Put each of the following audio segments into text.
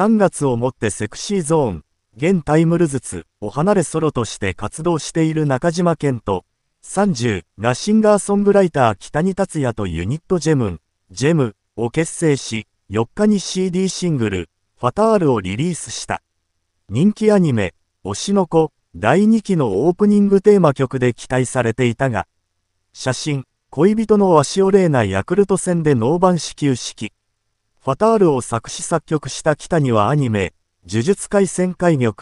3月をもってセクシーゾーン、現タイムルズツお離れソロとして活動している中島健と、30がシンガーソングライター北に達也とユニットジェムン、ジェムを結成し、4日に CD シングル、ファタールをリリースした。人気アニメ、推しの子、第2期のオープニングテーマ曲で期待されていたが、写真、恋人のオレーナヤクルト戦でノーバン始球式。ファタールを作詞作曲した北にはアニメ、呪術廻戦回玉、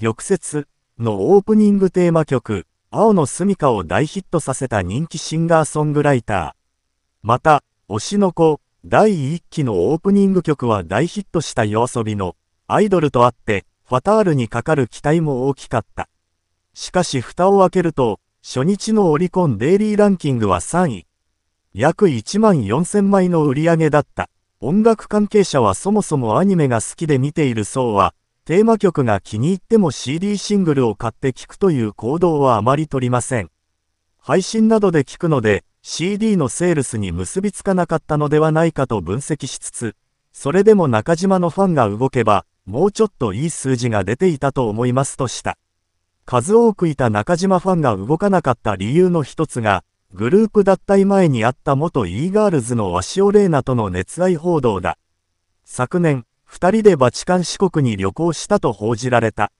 玉節のオープニングテーマ曲、青の住処を大ヒットさせた人気シンガーソングライター。また、推しの子、第1期のオープニング曲は大ヒットした夜遊びの、アイドルとあって、ファタールにかかる期待も大きかった。しかし蓋を開けると、初日のオリコンデイリーランキングは3位。約1万4000枚の売り上げだった。音楽関係者はそもそもアニメが好きで見ている層は、テーマ曲が気に入っても CD シングルを買って聴くという行動はあまり取りません。配信などで聴くので、CD のセールスに結びつかなかったのではないかと分析しつつ、それでも中島のファンが動けば、もうちょっといい数字が出ていたと思いますとした。数多くいた中島ファンが動かなかった理由の一つが、グループ脱退前にあった元 e g i r l s の鷲尾玲奈との熱愛報道だ。昨年、二人でバチカン四国に旅行したと報じられた。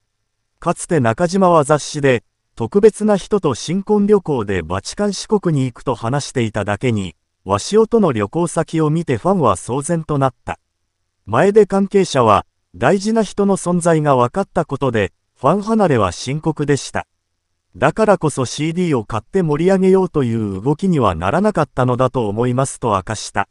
かつて中島は雑誌で、特別な人と新婚旅行でバチカン四国に行くと話していただけに、鷲尾との旅行先を見てファンは騒然となった。前で関係者は、大事な人の存在が分かったことで、ファン離れは深刻でした。だからこそ CD を買って盛り上げようという動きにはならなかったのだと思いますと明かした。